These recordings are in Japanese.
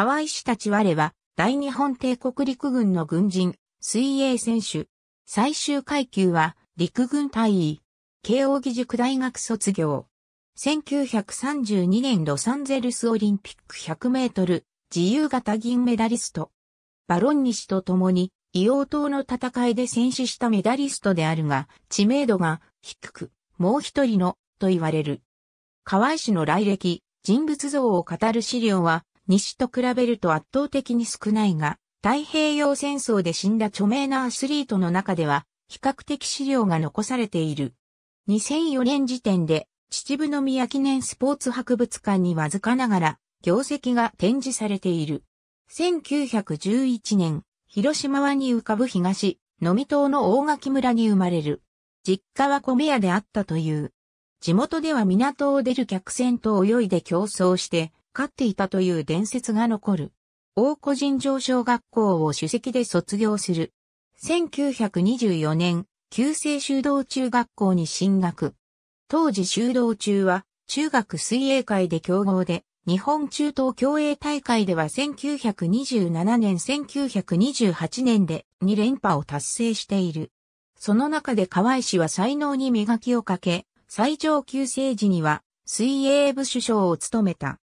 河合氏たち我は、大日本帝国陸軍の軍人、水泳選手。最終階級は、陸軍大尉。慶応義塾大学卒業。1932年ロサンゼルスオリンピック100メートル自由型銀メダリスト。バロンニ氏と共に硫黄島の戦いで戦死したメダリストであるが、知名度が低く、もう一人のと言われる。河合氏の来歴、人物像を語る資料は西と比べると圧倒的に少ないが、太平洋戦争で死んだ著名なアスリートの中では、比較的資料が残されている。2004年時点で、秩父宮記念スポーツ博物館にわずかながら、業績が展示されている。1911年、広島湾に浮かぶ東、のみ島の大垣村に生まれる。実家は米屋であったという。地元では港を出る客船と泳いで競争して、かっていたという伝説が残る。大古尋上小学校を主席で卒業する。1924年、旧制修道中学校に進学。当時修道中は、中学水泳界で競合で、日本中東競泳大会では1927年1928年で2連覇を達成している。その中で河合氏は才能に磨きをかけ、最上級生時には水泳部首相を務めた。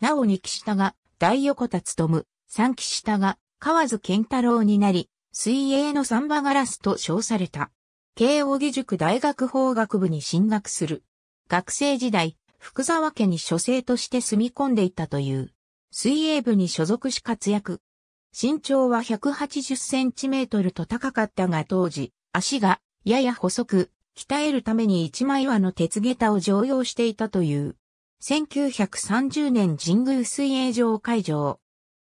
なお二木下が大横田務、三木下が河津健太郎になり、水泳のサンバガラスと称された。慶応義塾大学法学部に進学する。学生時代、福沢家に書生として住み込んでいたという。水泳部に所属し活躍。身長は180センチメートルと高かったが当時、足がやや細く、鍛えるために一枚輪の鉄下駄を常用していたという。1930年神宮水泳場会場。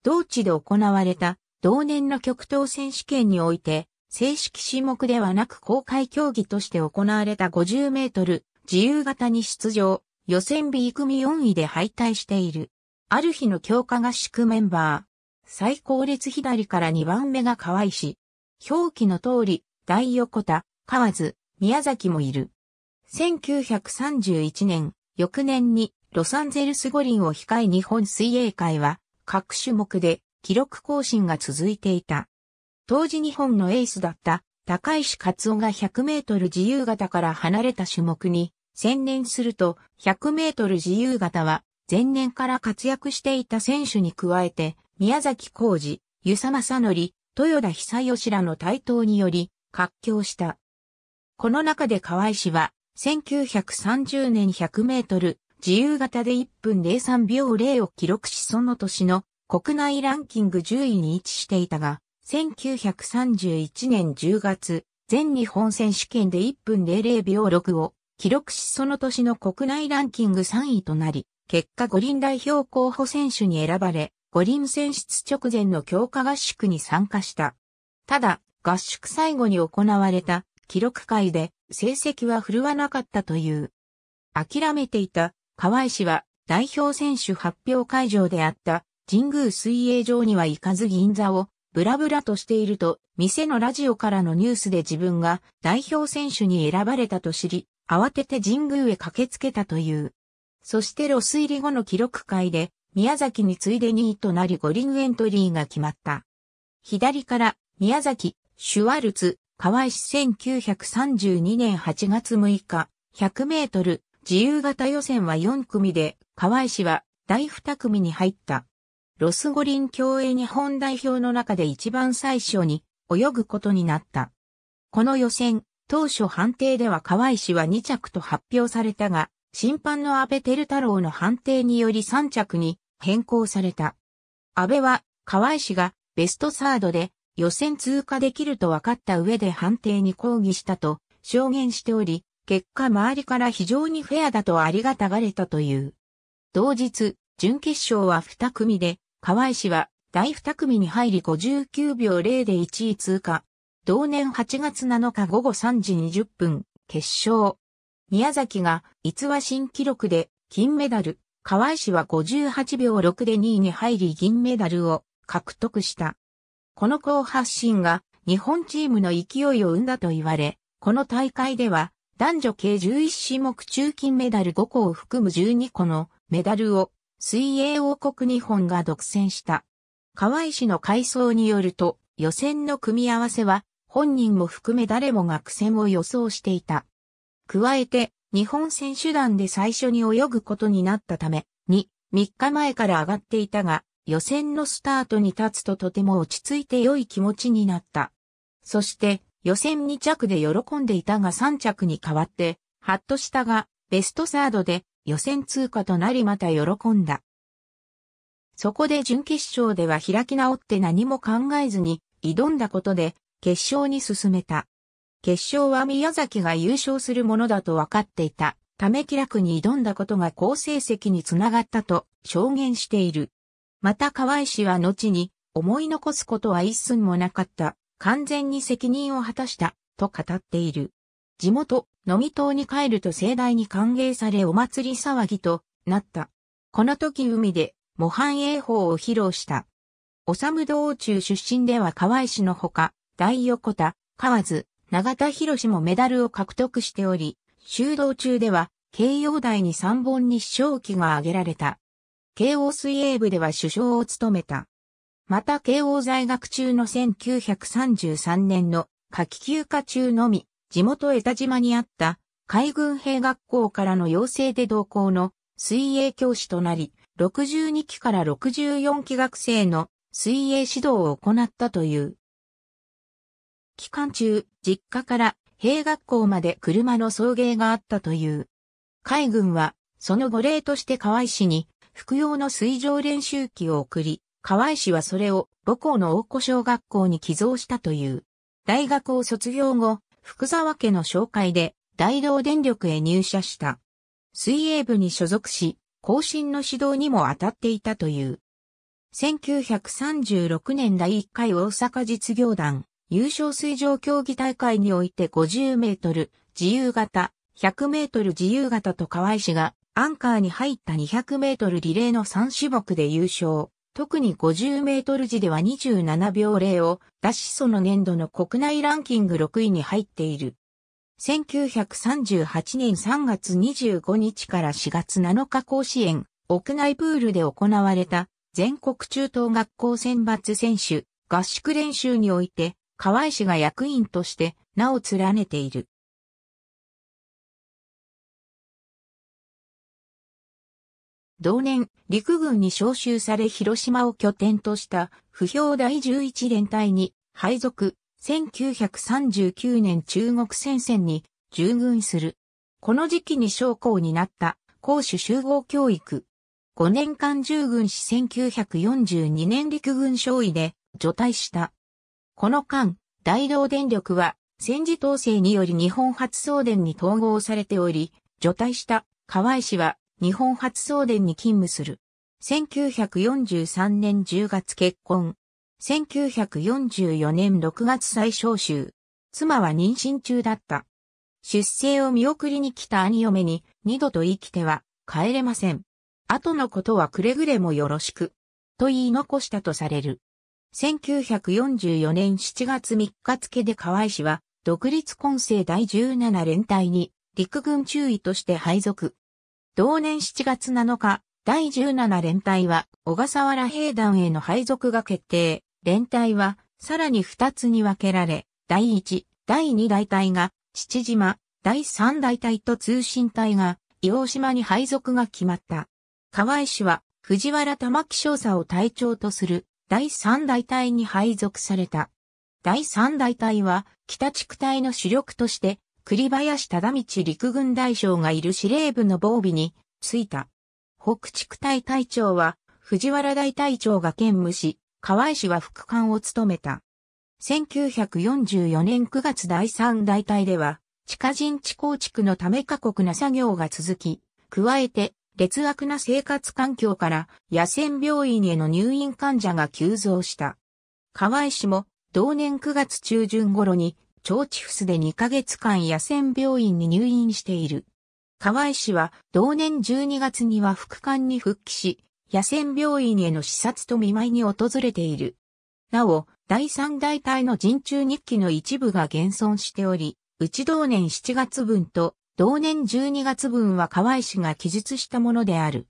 同地で行われた同年の極東選手権において、正式種目ではなく公開競技として行われた50メートル自由形に出場、予選 B 組4位で敗退している。ある日の強化合宿メンバー。最高列左から2番目が河合氏。表記の通り、大横田、河津、宮崎もいる。1931年、翌年にロサンゼルス五輪を控え日本水泳界は各種目で記録更新が続いていた。当時日本のエースだった高石勝夫が100メートル自由形から離れた種目に専念すると100メートル自由形は前年から活躍していた選手に加えて宮崎浩二、湯佐正則、豊田久義らの台頭により活況した。この中で河合氏は1930年100メートル、自由形で1分03秒0を記録しその年の国内ランキング10位に位置していたが、1931年10月、全日本選手権で1分00秒6を記録しその年の国内ランキング3位となり、結果五輪代表候補選手に選ばれ、五輪選出直前の強化合宿に参加した。ただ、合宿最後に行われた記録会で成績は振るわなかったという。諦めていた河合氏は代表選手発表会場であった神宮水泳場には行かず銀座をブラブラとしていると店のラジオからのニュースで自分が代表選手に選ばれたと知り慌てて神宮へ駆けつけたという。そしてロス入り後の記録会で宮崎に次いで2位となり五輪エントリーが決まった。左から宮崎、シュワルツ、河合市1932年8月6日、100メートル自由形予選は4組で、河合市は第2組に入った。ロス五輪競泳日本代表の中で一番最初に泳ぐことになった。この予選、当初判定では河合氏は2着と発表されたが、審判の安倍照太郎の判定により3着に変更された。安倍は河合氏がベストサードで予選通過できると分かった上で判定に抗議したと証言しており、結果周りから非常にフェアだとありがたがれたという。同日、準決勝は2組で、河合氏は第2組に入り59秒0で1位通過。同年8月7日午後3時20分、決勝。宮崎が逸話新記録で金メダル、河合氏は58秒6で2位に入り銀メダルを獲得した。この後発進が日本チームの勢いを生んだと言われ、この大会では男女計11種目中金メダル5個を含む12個のメダルを水泳王国日本が独占した。河合氏の回想によると予選の組み合わせは本人も含め誰もが苦戦を予想していた。加えて日本選手団で最初に泳ぐことになったために3日前から上がっていたが予選のスタートに立つととても落ち着いて良い気持ちになった。そして予選2着で喜んでいたが3着に変わって、ハッとしたが、ベストサードで予選通過となりまた喜んだ。そこで準決勝では開き直って何も考えずに挑んだことで決勝に進めた。決勝は宮崎が優勝するものだと分かっていたため気楽に挑んだことが好成績につながったと証言している。また河合氏は後に、思い残すことは一寸もなかった、完全に責任を果たした、と語っている。地元、飲み島に帰ると盛大に歓迎されお祭り騒ぎとなった。この時海で模範英法を披露した。おさむ道中出身では河合氏のほか、大横田、河津、長田博士もメダルを獲得しており、修道中では、慶応大に3本に賞機が挙げられた。慶応水泳部では首相を務めた。また慶応在学中の1933年の夏季休暇中のみ、地元江田島にあった海軍兵学校からの要請で同校の水泳教師となり、62期から64期学生の水泳指導を行ったという。期間中、実家から兵学校まで車の送迎があったという。海軍は、その後例として河合市に服用の水上練習機を送り、河合氏はそれを母校の大古小学校に寄贈したという。大学を卒業後、福沢家の紹介で大道電力へ入社した。水泳部に所属し、後進の指導にも当たっていたという。1936年第1回大阪実業団優勝水上競技大会において50メートル自由形、100メートル自由形と河合氏がアンカーに入った200メートルリレーの3種目で優勝。特に50メートル時では27秒0を出しその年度の国内ランキング6位に入っている。1938年3月25日から4月7日甲子園、屋内プールで行われた全国中等学校選抜選手合宿練習において、河合氏が役員として名を連ねている。同年、陸軍に召集され広島を拠点とした、不評第11連隊に配属、1939年中国戦線に従軍する。この時期に将校になった、公主集合教育。5年間従軍し1942年陸軍少尉で除隊した。この間、大道電力は戦時統制により日本初送電に統合されており、除隊した河合氏は日本初送電に勤務する。1943年10月結婚。1944年6月再召集。妻は妊娠中だった。出生を見送りに来た兄嫁に、二度と生きては帰れません。後のことはくれぐれもよろしく。と言い残したとされる。1944年7月3日付で河合氏は、独立混成第17連隊に陸軍中尉として配属。同年7月7日、第17連隊は小笠原兵団への配属が決定。連隊はさらに2つに分けられ、第1、第2大隊が父島、第3大隊と通信隊が伊王島に配属が決まった。河合氏は藤原玉木少佐を隊長とする第3大隊に配属された。第3大隊は北地区隊の主力として栗林忠道陸軍大将がいる司令部の防備についた。北地区隊隊長は藤原大隊長が兼務し、河合氏は副官を務めた。1944年9月第3大隊では、地下人地構築のため過酷な作業が続き、加えて劣悪な生活環境から野戦病院への入院患者が急増した。河合氏も同年9月中旬頃に腸チフスで2ヶ月間野戦病院に入院している。河合氏は同年12月には副官に復帰し、野戦病院への視察と見舞いに訪れている。なお、第三大隊の人中日記の一部が現存しており、うち同年7月分と同年12月分は河合氏が記述したものである。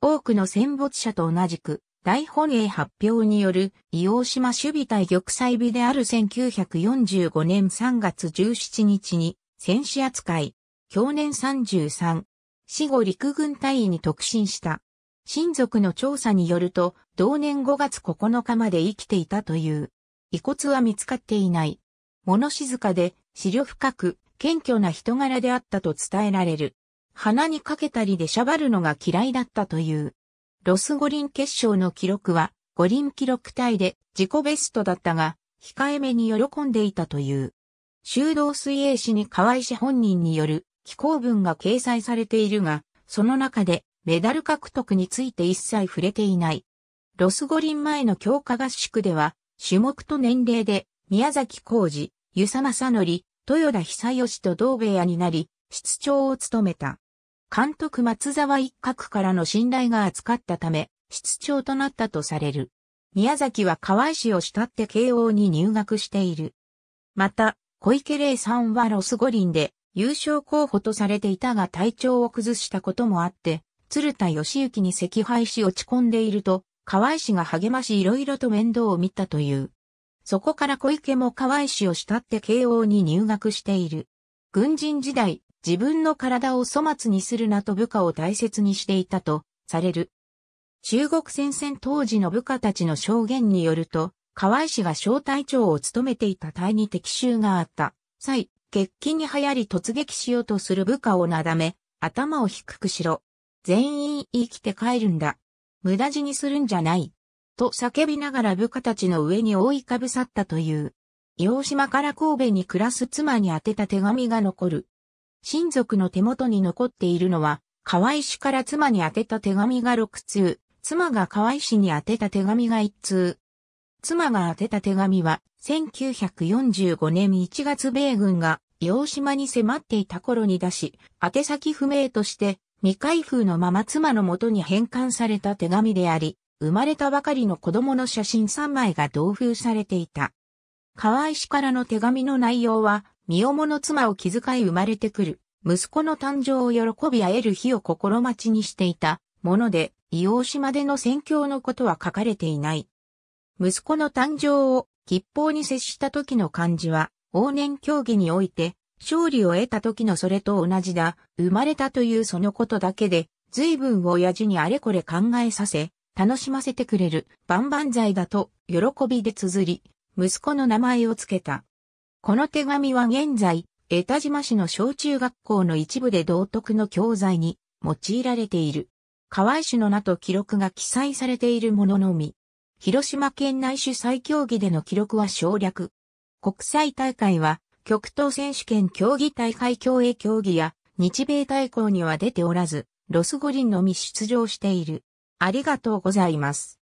多くの戦没者と同じく、大本営発表による、伊王島守備隊玉砕日である1945年3月17日に、戦死扱い、去年33、死後陸軍隊員に特進した。親族の調査によると、同年5月9日まで生きていたという。遺骨は見つかっていない。物静かで、資料深く、謙虚な人柄であったと伝えられる。鼻にかけたりでしゃばるのが嫌いだったという。ロス五輪決勝の記録は五輪記録体で自己ベストだったが、控えめに喜んでいたという。修道水泳士に河合氏本人による寄稿文が掲載されているが、その中でメダル獲得について一切触れていない。ロス五輪前の強化合宿では、種目と年齢で宮崎浩二、湯佐正則、豊田久義と同部屋になり、室長を務めた。監督松沢一角からの信頼が厚かったため、室長となったとされる。宮崎は河合氏を慕って慶応に入学している。また、小池玲さんはロス五輪で優勝候補とされていたが体調を崩したこともあって、鶴田義行に赤敗し落ち込んでいると、河合氏が励ましいろいろと面倒を見たという。そこから小池も河合氏を慕って慶応に入学している。軍人時代、自分の体を粗末にするなと部下を大切にしていたとされる。中国戦線当時の部下たちの証言によると、河合氏が小隊長を務めていた隊に敵襲があった際、欠起に流行り突撃しようとする部下をなだめ、頭を低くしろ。全員生きて帰るんだ。無駄死にするんじゃない。と叫びながら部下たちの上に覆いかぶさったという。洋島から神戸に暮らす妻に宛てた手紙が残る。親族の手元に残っているのは、河合氏から妻に宛てた手紙が6通、妻が河合氏に宛てた手紙が1通。妻が宛てた手紙は、1945年1月米軍が、洋島に迫っていた頃に出し、宛先不明として、未開封のまま妻の元に返還された手紙であり、生まれたばかりの子供の写真3枚が同封されていた。河合氏からの手紙の内容は、身重の妻を気遣い生まれてくる、息子の誕生を喜び会える日を心待ちにしていた、もので、硫黄島での宣教のことは書かれていない。息子の誕生を吉報に接した時の漢字は、往年競技において、勝利を得た時のそれと同じだ、生まれたというそのことだけで、随分親父にあれこれ考えさせ、楽しませてくれる万々歳だと喜びで綴り、息子の名前を付けた。この手紙は現在、江田島市の小中学校の一部で道徳の教材に用いられている。河合氏の名と記録が記載されているもののみ。広島県内主催競技での記録は省略。国際大会は、極東選手権競技大会競泳競技や、日米対抗には出ておらず、ロス五輪のみ出場している。ありがとうございます。